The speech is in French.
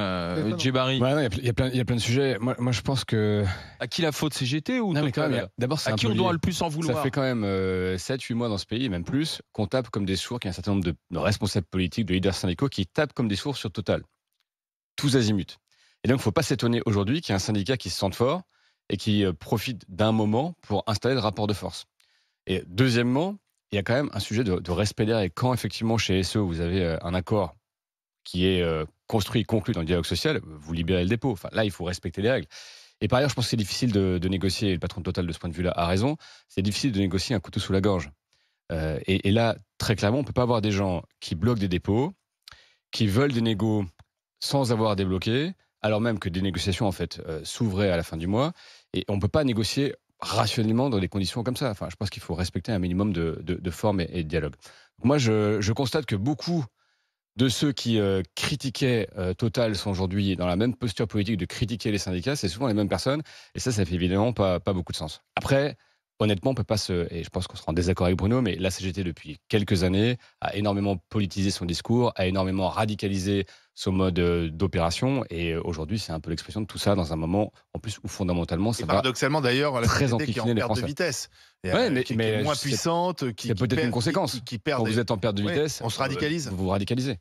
Euh, Jebari. Il y, a plein de sujets. Moi, je pense que. À qui la faute CGT ou D'abord, À qui on doit le plus en vouloir Ça fait quand même 7-8 euh, mois dans ce pays, même plus, qu'on tape comme des sourds, qu'il y a un certain nombre de, responsables politiques, de leaders syndicaux qui tapent comme des sourds sur Total. Tous azimuts. Et donc, il ne faut pas s'étonner aujourd'hui qu'il y ait un syndicat qui se sente fort et qui euh, profite d'un moment pour installer le rapport de force. Et deuxièmement, il y a quand même un sujet de, de respect derrière. Et quand effectivement chez SE, vous avez euh, un accord qui est construit, conclu dans le dialogue social, vous libérez le dépôt. Enfin, là, il faut respecter les règles. Et par ailleurs, je pense que c'est difficile de, négocier, et le patron total de ce point de vue-là a raison, c'est difficile de négocier un couteau sous la gorge. Euh, et, là, très clairement, on ne peut pas avoir des gens qui bloquent des dépôts, qui veulent des négos sans avoir débloqué, alors même que des négociations, en fait, euh, s'ouvraient à la fin du mois. Et on ne peut pas négocier rationnellement dans des conditions comme ça. Enfin, je pense qu'il faut respecter un minimum de, de, forme et, et, de dialogue. Moi, je, je constate que beaucoup de ceux qui euh, critiquaient euh, Total sont aujourd'hui dans la même posture politique de critiquer les syndicats, c'est souvent les mêmes personnes. Et ça, ça fait évidemment pas, pas beaucoup de sens. Après, honnêtement, on peut pas se. Et je pense qu'on sera en désaccord avec Bruno, mais la CGT, depuis quelques années, a énormément politisé son discours, a énormément radicalisé son mode euh, d'opération. Et euh, aujourd'hui, c'est un peu l'expression de tout ça dans un moment, en plus, où fondamentalement, ça et paradoxalement, d'ailleurs, la CGT qui est en perte de vitesse. mais, qui, est moins puissante, qui, peut-être une conséquence. Qui, perd Quand vous êtes en perte de vitesse, on se radicalise. Euh, vous vous radicalisez.